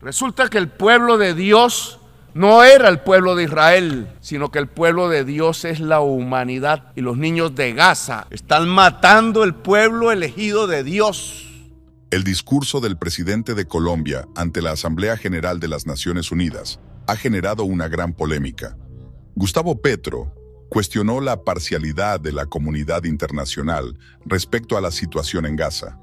Resulta que el pueblo de Dios no era el pueblo de Israel, sino que el pueblo de Dios es la humanidad. Y los niños de Gaza están matando el pueblo elegido de Dios. El discurso del presidente de Colombia ante la Asamblea General de las Naciones Unidas ha generado una gran polémica. Gustavo Petro cuestionó la parcialidad de la comunidad internacional respecto a la situación en Gaza.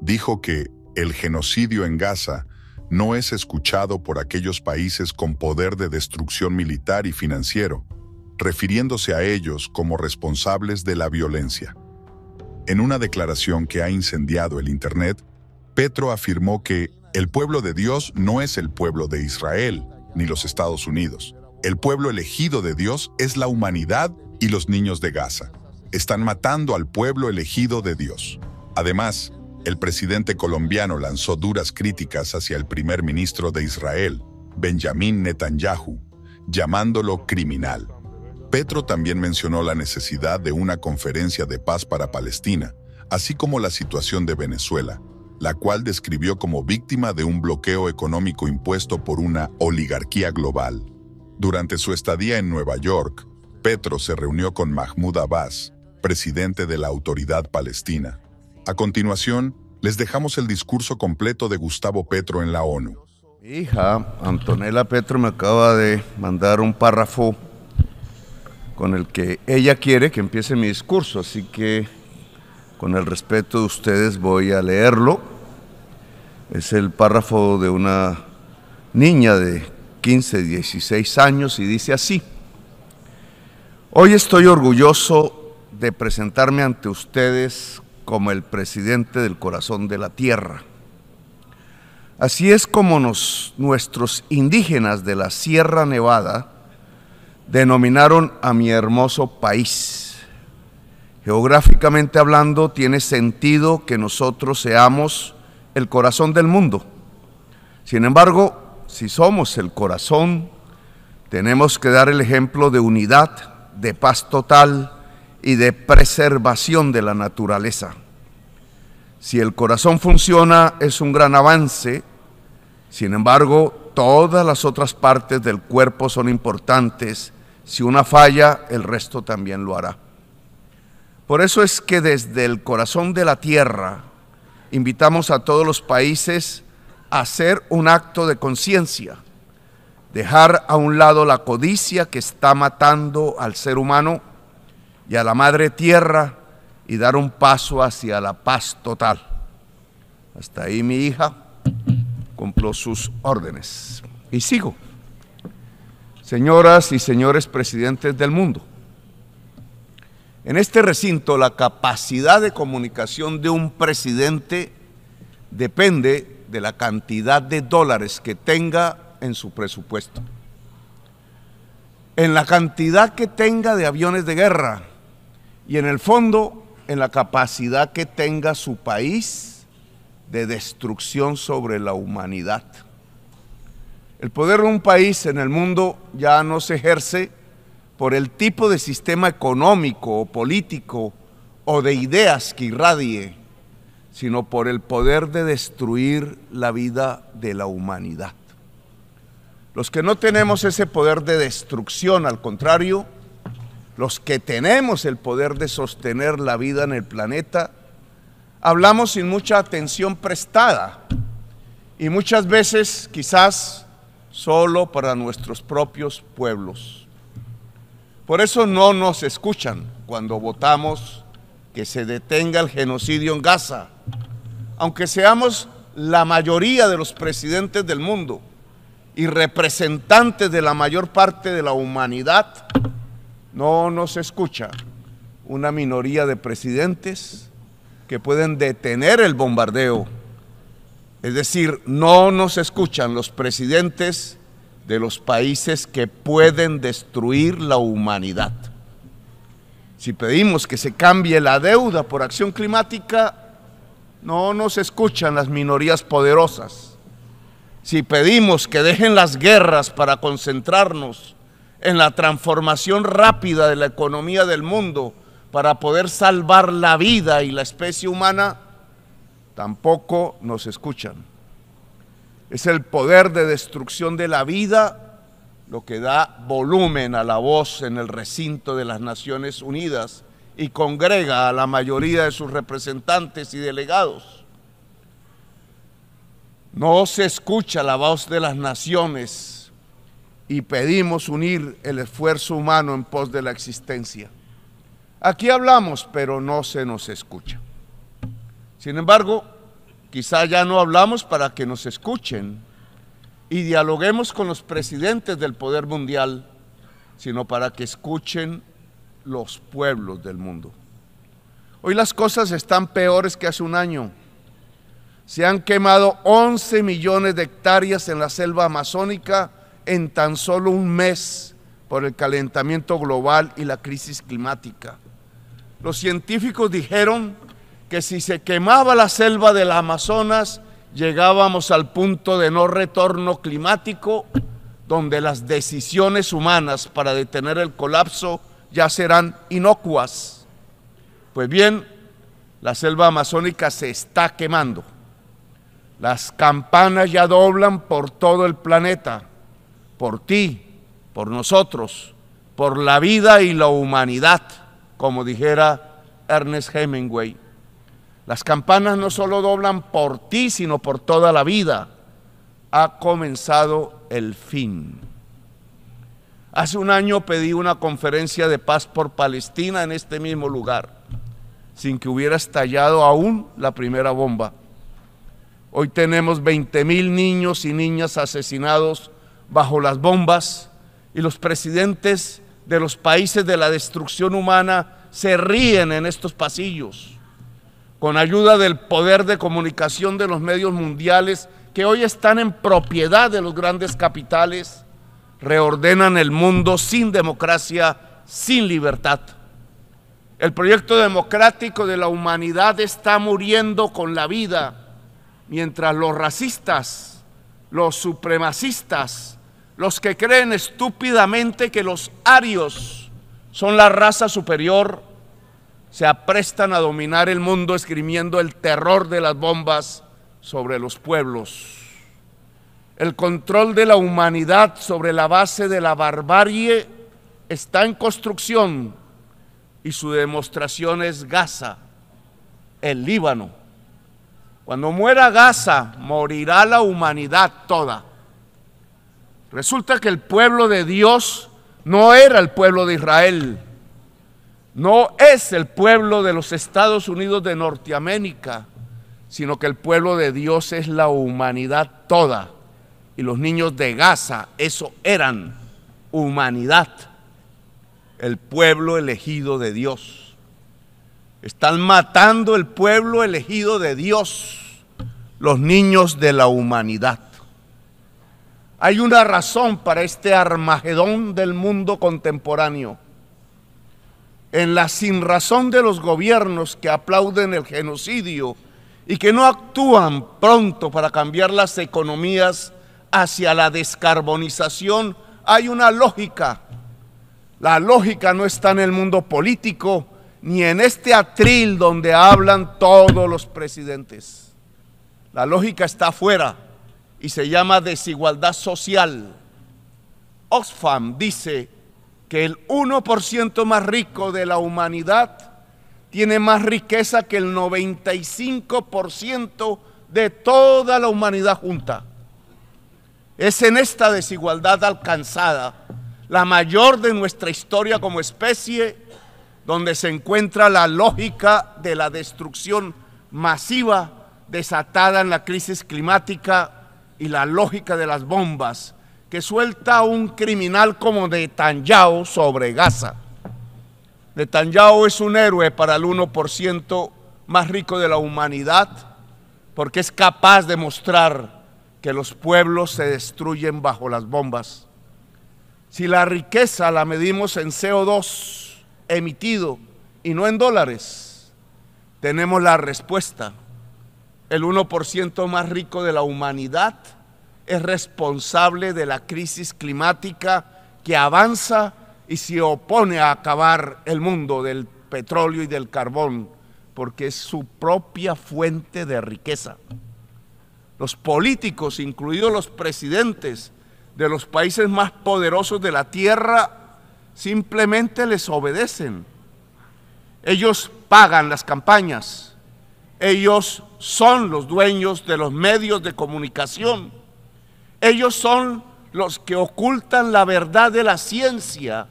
Dijo que el genocidio en Gaza no es escuchado por aquellos países con poder de destrucción militar y financiero, refiriéndose a ellos como responsables de la violencia. En una declaración que ha incendiado el Internet, Petro afirmó que el pueblo de Dios no es el pueblo de Israel ni los Estados Unidos. El pueblo elegido de Dios es la humanidad y los niños de Gaza. Están matando al pueblo elegido de Dios. Además, el presidente colombiano lanzó duras críticas hacia el primer ministro de Israel, Benjamín Netanyahu, llamándolo criminal. Petro también mencionó la necesidad de una conferencia de paz para Palestina, así como la situación de Venezuela, la cual describió como víctima de un bloqueo económico impuesto por una oligarquía global. Durante su estadía en Nueva York, Petro se reunió con Mahmoud Abbas, presidente de la Autoridad Palestina, a continuación, les dejamos el discurso completo de Gustavo Petro en la ONU. hija, Antonella Petro, me acaba de mandar un párrafo con el que ella quiere que empiece mi discurso, así que con el respeto de ustedes voy a leerlo. Es el párrafo de una niña de 15, 16 años y dice así, hoy estoy orgulloso de presentarme ante ustedes como el presidente del corazón de la tierra. Así es como nos, nuestros indígenas de la Sierra Nevada denominaron a mi hermoso país. Geográficamente hablando, tiene sentido que nosotros seamos el corazón del mundo. Sin embargo, si somos el corazón, tenemos que dar el ejemplo de unidad, de paz total, y de preservación de la naturaleza. Si el corazón funciona es un gran avance, sin embargo, todas las otras partes del cuerpo son importantes. Si una falla, el resto también lo hará. Por eso es que desde el corazón de la tierra invitamos a todos los países a hacer un acto de conciencia, dejar a un lado la codicia que está matando al ser humano y a la madre tierra y dar un paso hacia la paz total. Hasta ahí mi hija cumplió sus órdenes. Y sigo. Señoras y señores presidentes del mundo, en este recinto la capacidad de comunicación de un presidente depende de la cantidad de dólares que tenga en su presupuesto en la cantidad que tenga de aviones de guerra, y en el fondo en la capacidad que tenga su país de destrucción sobre la humanidad. El poder de un país en el mundo ya no se ejerce por el tipo de sistema económico o político o de ideas que irradie, sino por el poder de destruir la vida de la humanidad. Los que no tenemos ese poder de destrucción, al contrario, los que tenemos el poder de sostener la vida en el planeta, hablamos sin mucha atención prestada y muchas veces quizás solo para nuestros propios pueblos. Por eso no nos escuchan cuando votamos que se detenga el genocidio en Gaza, aunque seamos la mayoría de los presidentes del mundo y representantes de la mayor parte de la humanidad, no nos escucha una minoría de presidentes que pueden detener el bombardeo. Es decir, no nos escuchan los presidentes de los países que pueden destruir la humanidad. Si pedimos que se cambie la deuda por acción climática, no nos escuchan las minorías poderosas. Si pedimos que dejen las guerras para concentrarnos en la transformación rápida de la economía del mundo para poder salvar la vida y la especie humana, tampoco nos escuchan. Es el poder de destrucción de la vida lo que da volumen a la voz en el recinto de las Naciones Unidas y congrega a la mayoría de sus representantes y delegados. No se escucha la voz de las naciones y pedimos unir el esfuerzo humano en pos de la existencia. Aquí hablamos, pero no se nos escucha. Sin embargo, quizá ya no hablamos para que nos escuchen y dialoguemos con los presidentes del poder mundial, sino para que escuchen los pueblos del mundo. Hoy las cosas están peores que hace un año. Se han quemado 11 millones de hectáreas en la selva amazónica en tan solo un mes por el calentamiento global y la crisis climática. Los científicos dijeron que si se quemaba la selva de del Amazonas, llegábamos al punto de no retorno climático, donde las decisiones humanas para detener el colapso ya serán inocuas. Pues bien, la selva amazónica se está quemando. Las campanas ya doblan por todo el planeta por ti, por nosotros, por la vida y la humanidad, como dijera Ernest Hemingway. Las campanas no solo doblan por ti, sino por toda la vida. Ha comenzado el fin. Hace un año pedí una conferencia de paz por Palestina en este mismo lugar, sin que hubiera estallado aún la primera bomba. Hoy tenemos 20.000 mil niños y niñas asesinados bajo las bombas y los presidentes de los países de la destrucción humana se ríen en estos pasillos, con ayuda del poder de comunicación de los medios mundiales que hoy están en propiedad de los grandes capitales, reordenan el mundo sin democracia, sin libertad. El proyecto democrático de la humanidad está muriendo con la vida, mientras los racistas, los supremacistas, los que creen estúpidamente que los arios son la raza superior, se aprestan a dominar el mundo esgrimiendo el terror de las bombas sobre los pueblos, el control de la humanidad sobre la base de la barbarie está en construcción y su demostración es Gaza, el Líbano. Cuando muera Gaza, morirá la humanidad toda. Resulta que el pueblo de Dios no era el pueblo de Israel, no es el pueblo de los Estados Unidos de Norteamérica, sino que el pueblo de Dios es la humanidad toda. Y los niños de Gaza, eso eran humanidad, el pueblo elegido de Dios. Están matando el pueblo elegido de Dios, los niños de la humanidad. Hay una razón para este armagedón del mundo contemporáneo. En la sinrazón de los gobiernos que aplauden el genocidio y que no actúan pronto para cambiar las economías hacia la descarbonización, hay una lógica. La lógica no está en el mundo político ni en este atril donde hablan todos los presidentes. La lógica está afuera y se llama desigualdad social. Oxfam dice que el 1% más rico de la humanidad tiene más riqueza que el 95% de toda la humanidad junta. Es en esta desigualdad alcanzada, la mayor de nuestra historia como especie, donde se encuentra la lógica de la destrucción masiva desatada en la crisis climática y la lógica de las bombas que suelta un criminal como Netanyahu sobre Gaza. Netanyahu es un héroe para el 1% más rico de la humanidad porque es capaz de mostrar que los pueblos se destruyen bajo las bombas. Si la riqueza la medimos en CO2 emitido y no en dólares, tenemos la respuesta el 1% más rico de la humanidad, es responsable de la crisis climática que avanza y se opone a acabar el mundo del petróleo y del carbón, porque es su propia fuente de riqueza. Los políticos, incluidos los presidentes de los países más poderosos de la Tierra, simplemente les obedecen. Ellos pagan las campañas ellos son los dueños de los medios de comunicación. Ellos son los que ocultan la verdad de la ciencia,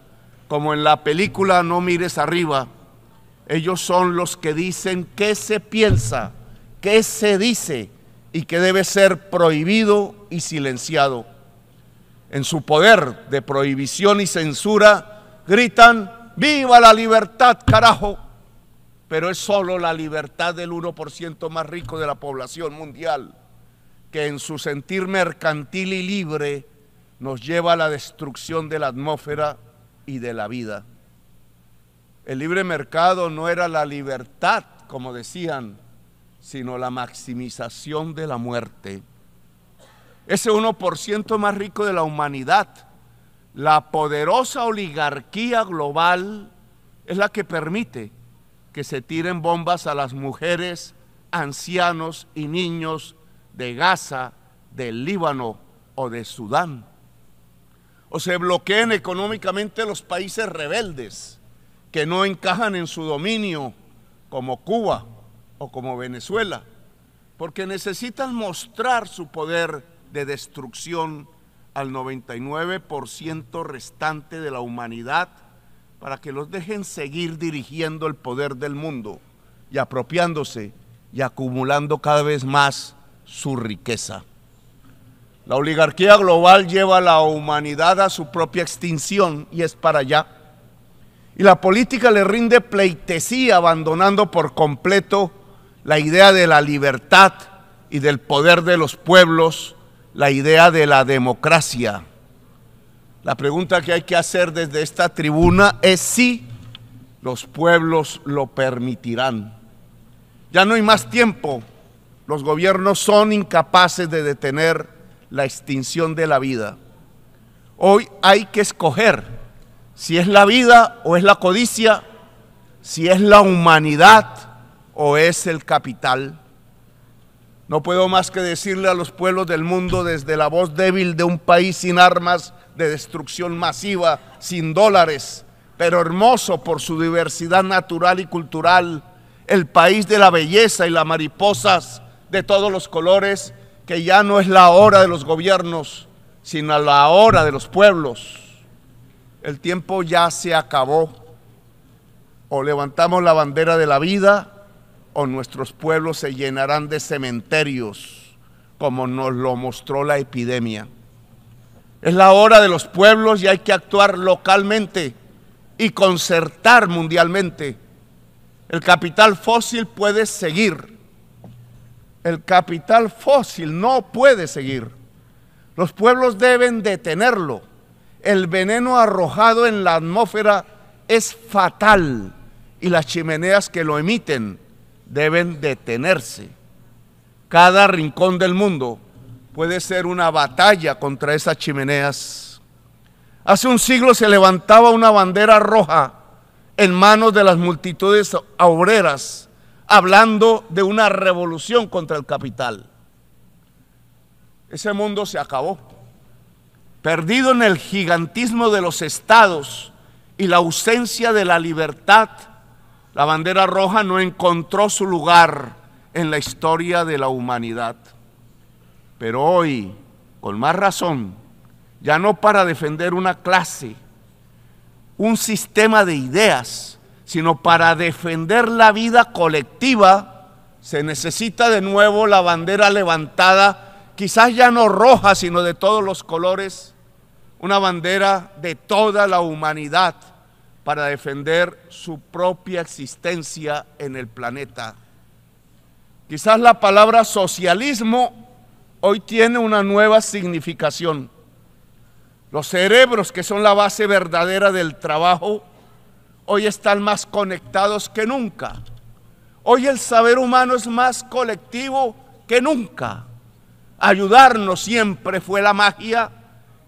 como en la película No mires arriba. Ellos son los que dicen qué se piensa, qué se dice y que debe ser prohibido y silenciado. En su poder de prohibición y censura gritan, ¡Viva la libertad, carajo! pero es solo la libertad del 1% más rico de la población mundial, que en su sentir mercantil y libre nos lleva a la destrucción de la atmósfera y de la vida. El libre mercado no era la libertad, como decían, sino la maximización de la muerte. Ese 1% más rico de la humanidad, la poderosa oligarquía global, es la que permite que se tiren bombas a las mujeres, ancianos y niños de Gaza, del Líbano o de Sudán. O se bloqueen económicamente los países rebeldes que no encajan en su dominio, como Cuba o como Venezuela, porque necesitan mostrar su poder de destrucción al 99% restante de la humanidad para que los dejen seguir dirigiendo el poder del mundo y apropiándose y acumulando cada vez más su riqueza. La oligarquía global lleva a la humanidad a su propia extinción y es para allá. Y la política le rinde pleitesía abandonando por completo la idea de la libertad y del poder de los pueblos, la idea de la democracia la pregunta que hay que hacer desde esta tribuna es si los pueblos lo permitirán. Ya no hay más tiempo. Los gobiernos son incapaces de detener la extinción de la vida. Hoy hay que escoger si es la vida o es la codicia, si es la humanidad o es el capital. No puedo más que decirle a los pueblos del mundo desde la voz débil de un país sin armas de destrucción masiva sin dólares, pero hermoso por su diversidad natural y cultural, el país de la belleza y las mariposas de todos los colores, que ya no es la hora de los gobiernos, sino la hora de los pueblos. El tiempo ya se acabó. O levantamos la bandera de la vida o nuestros pueblos se llenarán de cementerios, como nos lo mostró la epidemia. Es la hora de los pueblos y hay que actuar localmente y concertar mundialmente. El capital fósil puede seguir. El capital fósil no puede seguir. Los pueblos deben detenerlo. El veneno arrojado en la atmósfera es fatal y las chimeneas que lo emiten deben detenerse. Cada rincón del mundo puede ser una batalla contra esas chimeneas. Hace un siglo se levantaba una bandera roja en manos de las multitudes obreras, hablando de una revolución contra el capital. Ese mundo se acabó, perdido en el gigantismo de los estados y la ausencia de la libertad. La bandera roja no encontró su lugar en la historia de la humanidad. Pero hoy, con más razón, ya no para defender una clase, un sistema de ideas, sino para defender la vida colectiva, se necesita de nuevo la bandera levantada, quizás ya no roja, sino de todos los colores, una bandera de toda la humanidad para defender su propia existencia en el planeta. Quizás la palabra socialismo hoy tiene una nueva significación. Los cerebros, que son la base verdadera del trabajo, hoy están más conectados que nunca. Hoy el saber humano es más colectivo que nunca. Ayudarnos siempre fue la magia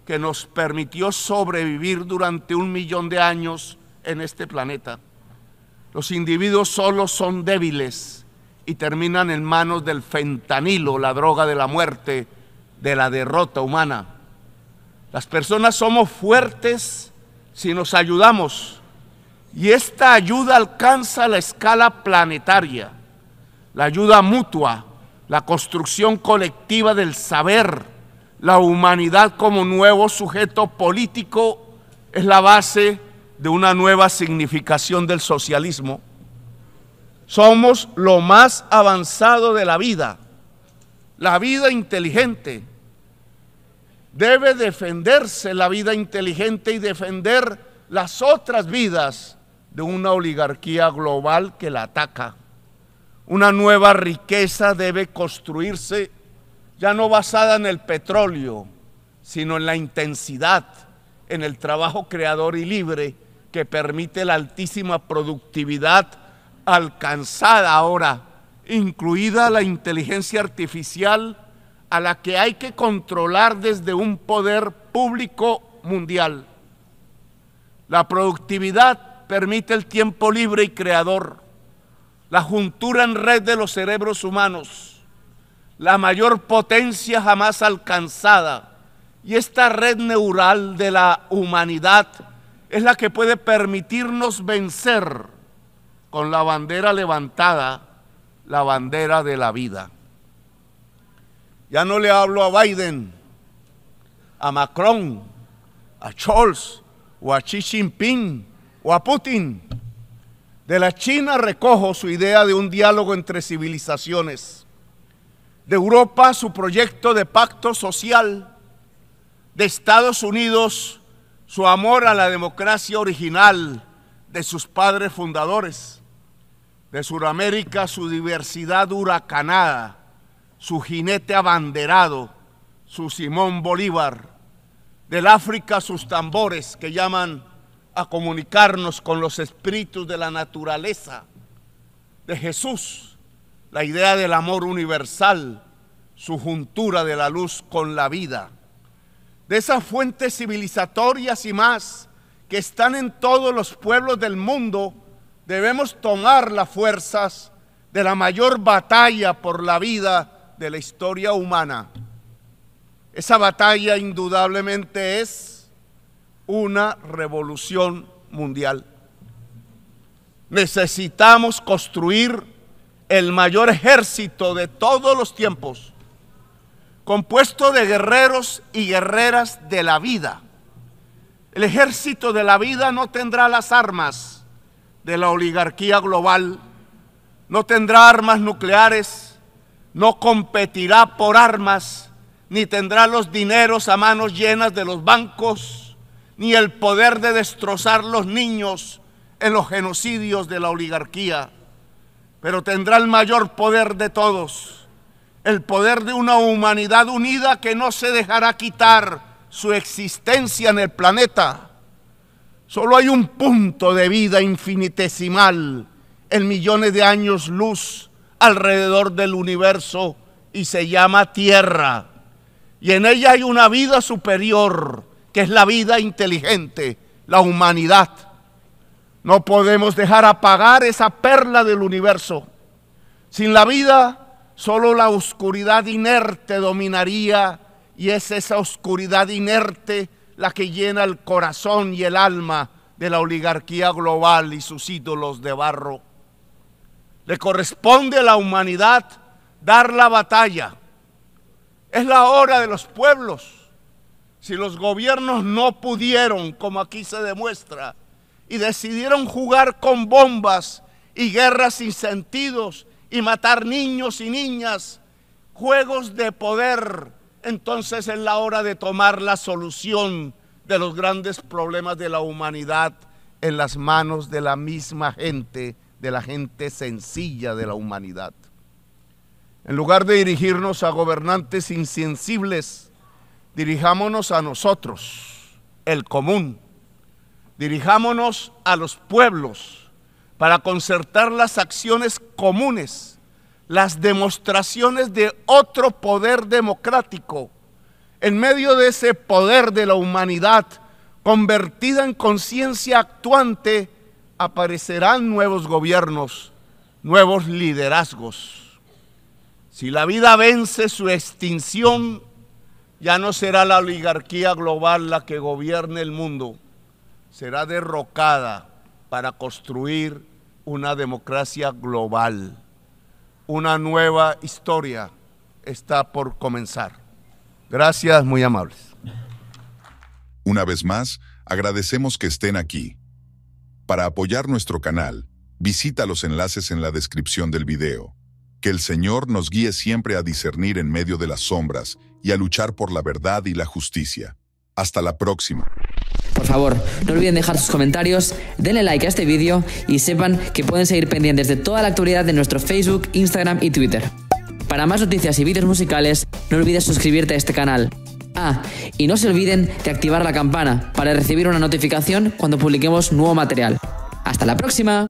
que nos permitió sobrevivir durante un millón de años en este planeta. Los individuos solos son débiles y terminan en manos del fentanilo, la droga de la muerte, de la derrota humana. Las personas somos fuertes si nos ayudamos y esta ayuda alcanza la escala planetaria, la ayuda mutua, la construcción colectiva del saber, la humanidad como nuevo sujeto político es la base de una nueva significación del socialismo somos lo más avanzado de la vida. La vida inteligente. Debe defenderse la vida inteligente y defender las otras vidas de una oligarquía global que la ataca. Una nueva riqueza debe construirse ya no basada en el petróleo, sino en la intensidad, en el trabajo creador y libre que permite la altísima productividad alcanzada ahora, incluida la inteligencia artificial a la que hay que controlar desde un poder público mundial. La productividad permite el tiempo libre y creador, la juntura en red de los cerebros humanos, la mayor potencia jamás alcanzada. Y esta red neural de la humanidad es la que puede permitirnos vencer con la bandera levantada, la bandera de la vida. Ya no le hablo a Biden, a Macron, a Scholz o a Xi Jinping o a Putin. De la China recojo su idea de un diálogo entre civilizaciones. De Europa su proyecto de pacto social. De Estados Unidos su amor a la democracia original de sus padres fundadores de Sudamérica, su diversidad huracanada, su jinete abanderado, su Simón Bolívar, del África sus tambores que llaman a comunicarnos con los espíritus de la naturaleza, de Jesús, la idea del amor universal, su juntura de la luz con la vida, de esas fuentes civilizatorias y más que están en todos los pueblos del mundo, debemos tomar las fuerzas de la mayor batalla por la vida de la historia humana. Esa batalla indudablemente es una revolución mundial. Necesitamos construir el mayor ejército de todos los tiempos, compuesto de guerreros y guerreras de la vida. El ejército de la vida no tendrá las armas, de la oligarquía global, no tendrá armas nucleares, no competirá por armas, ni tendrá los dineros a manos llenas de los bancos, ni el poder de destrozar los niños en los genocidios de la oligarquía, pero tendrá el mayor poder de todos, el poder de una humanidad unida que no se dejará quitar su existencia en el planeta Solo hay un punto de vida infinitesimal en millones de años luz alrededor del universo y se llama Tierra. Y en ella hay una vida superior, que es la vida inteligente, la humanidad. No podemos dejar apagar esa perla del universo. Sin la vida, solo la oscuridad inerte dominaría y es esa oscuridad inerte la que llena el corazón y el alma de la oligarquía global y sus ídolos de barro. Le corresponde a la humanidad dar la batalla. Es la hora de los pueblos. Si los gobiernos no pudieron, como aquí se demuestra, y decidieron jugar con bombas y guerras sin sentidos y matar niños y niñas, juegos de poder entonces es la hora de tomar la solución de los grandes problemas de la humanidad en las manos de la misma gente, de la gente sencilla de la humanidad. En lugar de dirigirnos a gobernantes insensibles, dirijámonos a nosotros, el común. Dirijámonos a los pueblos para concertar las acciones comunes las demostraciones de otro poder democrático en medio de ese poder de la humanidad convertida en conciencia actuante, aparecerán nuevos gobiernos, nuevos liderazgos. Si la vida vence su extinción, ya no será la oligarquía global la que gobierne el mundo, será derrocada para construir una democracia global una nueva historia está por comenzar. Gracias, muy amables. Una vez más, agradecemos que estén aquí. Para apoyar nuestro canal, visita los enlaces en la descripción del video. Que el Señor nos guíe siempre a discernir en medio de las sombras y a luchar por la verdad y la justicia. Hasta la próxima. Por favor, no olviden dejar sus comentarios, denle like a este vídeo y sepan que pueden seguir pendientes de toda la actualidad de nuestro Facebook, Instagram y Twitter. Para más noticias y vídeos musicales, no olvides suscribirte a este canal. Ah, y no se olviden de activar la campana para recibir una notificación cuando publiquemos nuevo material. ¡Hasta la próxima!